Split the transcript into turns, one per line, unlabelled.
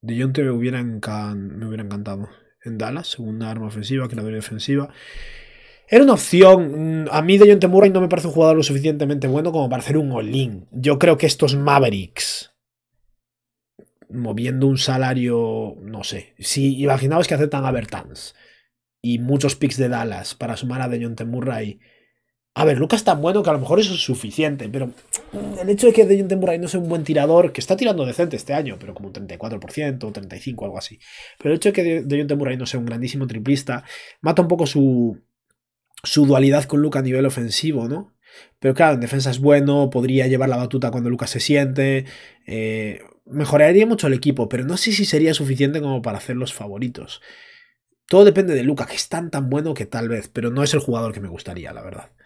De Jonte me hubiera, me hubiera encantado. En Dallas, segunda arma ofensiva, la defensiva. Era una opción. Mm, a mí, De Jonte Murray no me parece un jugador lo suficientemente bueno como para hacer un all Yo creo que estos Mavericks, moviendo un salario, no sé. Si imaginabas que aceptan a Bertans y muchos picks de Dallas para sumar a De Jonte Murray. A ver, Lucas tan bueno que a lo mejor eso es suficiente, pero Mm, el hecho de que De Murray no sea un buen tirador, que está tirando decente este año, pero como un 34%, 35%, algo así. Pero el hecho de que De Murray no sea un grandísimo triplista, mata un poco su, su dualidad con Luca a nivel ofensivo, ¿no? Pero claro, en defensa es bueno, podría llevar la batuta cuando Luca se siente. Eh, mejoraría mucho el equipo, pero no sé si sería suficiente como para hacer los favoritos. Todo depende de Luca, que es tan tan bueno que tal vez, pero no es el jugador que me gustaría, la verdad.